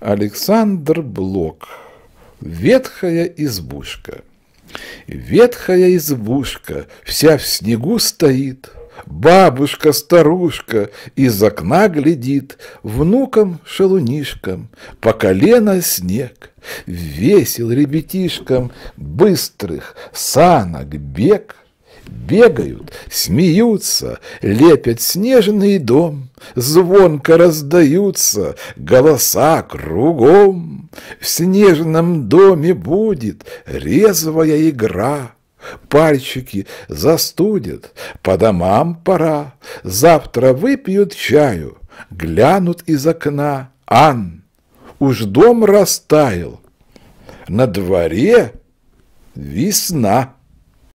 Александр Блок. Ветхая избушка. Ветхая избушка вся в снегу стоит. Бабушка-старушка из окна глядит, Внукам-шалунишкам по колено снег. Весел ребятишкам быстрых санок бег — Бегают, смеются, лепят снежный дом, Звонко раздаются голоса кругом. В снежном доме будет резвая игра. Пальчики застудят, по домам пора. Завтра выпьют чаю, глянут из окна. Ан, уж дом растаял, на дворе весна.